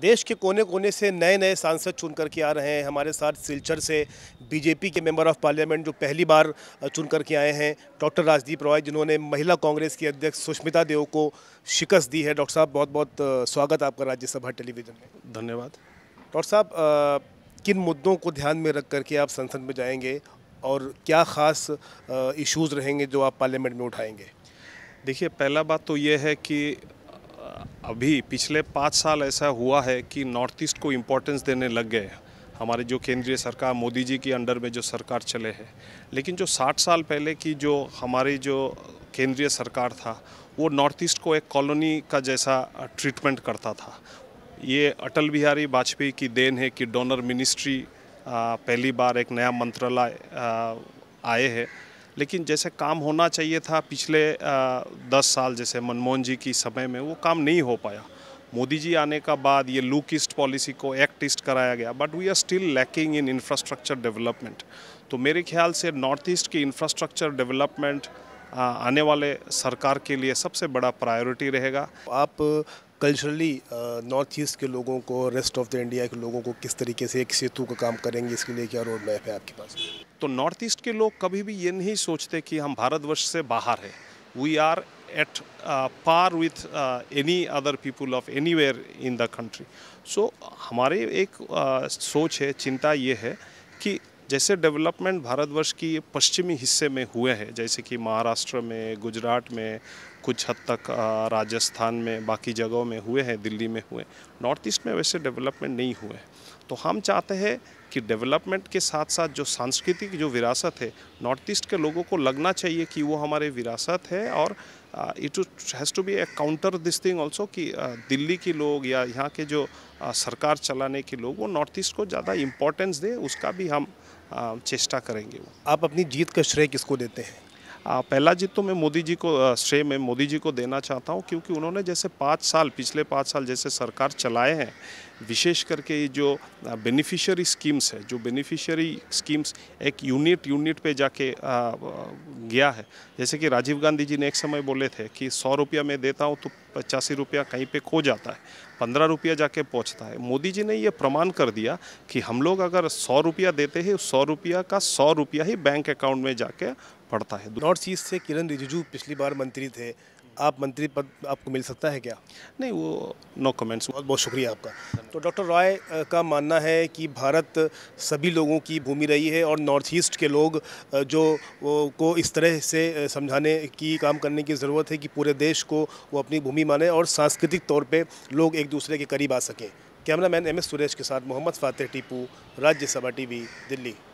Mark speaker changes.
Speaker 1: देश के कोने कोने से नए नए सांसद चुन करके आ रहे हैं हमारे साथ सिलचर से बीजेपी के मेंबर ऑफ पार्लियामेंट जो पहली बार चुन करके आए हैं डॉक्टर राजदीप रॉय जिन्होंने महिला कांग्रेस की अध्यक्ष सुष्मिता देव को शिकस्त दी है डॉक्टर साहब बहुत बहुत स्वागत आपका राज्यसभा टेलीविज़न में धन्यवाद डॉक्टर साहब किन मुद्दों को ध्यान में रख करके आप संसद में जाएंगे और क्या ख़ास इश्यूज़ रहेंगे जो आप
Speaker 2: पार्लियामेंट में उठाएंगे देखिए पहला बात तो ये है कि अभी पिछले पाँच साल ऐसा हुआ है कि नॉर्थ ईस्ट को इम्पोर्टेंस देने लग गए हमारे जो केंद्रीय सरकार मोदी जी के अंडर में जो सरकार चले हैं लेकिन जो 60 साल पहले की जो हमारी जो केंद्रीय सरकार था वो नॉर्थ ईस्ट को एक कॉलोनी का जैसा ट्रीटमेंट करता था ये अटल बिहारी वाजपेयी की देन है कि डोनर मिनिस्ट्री पहली बार एक नया मंत्रालय आए हैं लेकिन जैसे काम होना चाहिए था पिछले दस साल जैसे मनमोहन जी की समय में वो काम नहीं हो पाया मोदी जी आने का बाद ये लुक ईस्ट पॉलिसी को एक्ट ईस्ट कराया गया but we are still lacking in infrastructure development तो मेरे ख्याल से नॉर्थ ईस्ट की इंफ्रास्ट्रक्चर डेवलपमेंट आने वाले सरकार के लिए सबसे बड़ा प्रायोरिटी रहेगा आप कल्चरली
Speaker 1: नॉर्थ ईस्ट के लोगों को रेस्ट ऑफ द इंडिया के लोगों को किस तरीके से एक सेतु का काम करेंगे इसके
Speaker 2: लिए क्या रोड मैप है आपके पास तो नॉर्थ ईस्ट के लोग कभी भी ये नहीं सोचते कि हम भारतवर्ष से बाहर हैं we are at par with any other people of any in the country so हमारे एक uh, सोच है चिंता ये है जैसे डेवलपमेंट भारतवर्ष की पश्चिमी हिस्से में हुए हैं जैसे कि महाराष्ट्र में गुजरात में कुछ हद तक राजस्थान में बाकी जगहों में हुए हैं दिल्ली में हुए नॉर्थ ईस्ट में वैसे डेवलपमेंट नहीं हुए हैं तो हम चाहते हैं कि डेवलपमेंट के साथ साथ जो सांस्कृतिक जो विरासत है नॉर्थ ईस्ट के लोगों को लगना चाहिए कि वो हमारे विरासत है और it has to be a counter this thing also कि uh, दिल्ली के लोग या यहाँ के जो uh, सरकार चलाने के लोग वो नॉर्थ ईस्ट को ज़्यादा इम्पोर्टेंस दें उसका भी हम uh, चेष्टा करेंगे वो आप अपनी जीत का श्रेय किसको देते हैं पहला जीत तो मैं मोदी जी को श्रेय में मोदी जी को देना चाहता हूँ क्योंकि उन्होंने जैसे पाँच साल पिछले पाँच साल जैसे सरकार चलाए हैं विशेष करके ये जो बेनिफिशियरी स्कीम्स है जो बेनिफिशियरी स्कीम्स एक यूनिट यूनिट पे जाके गया है जैसे कि राजीव गांधी जी ने एक समय बोले थे कि सौ रुपया मैं देता हूँ तो पचासी रुपया कहीं पे खो जाता है पंद्रह रुपया जाके पहुँचता है मोदी जी ने ये प्रमाण कर दिया कि हम लोग अगर सौ रुपया देते हैं सौ रुपया का सौ रुपया ही बैंक अकाउंट में जाके पड़ता है नॉर्थ ईस्ट से किरण रिजिजू पिछली बार मंत्री थे आप मंत्री पद आपको मिल सकता है क्या नहीं वो
Speaker 1: नो कमेंट्स बहुत बहुत शुक्रिया आपका तो डॉक्टर रॉय का मानना है कि भारत सभी लोगों की भूमि रही है और नॉर्थ ईस्ट के लोग जो को इस तरह से समझाने की काम करने की ज़रूरत है कि पूरे देश को वो अपनी भूमि माने और सांस्कृतिक तौर पर लोग एक दूसरे के करीब आ सकें कैमरामैन एम एस सुरेश के साथ मोहम्मद फातेह टीपू राज्यसभा टीवी दिल्ली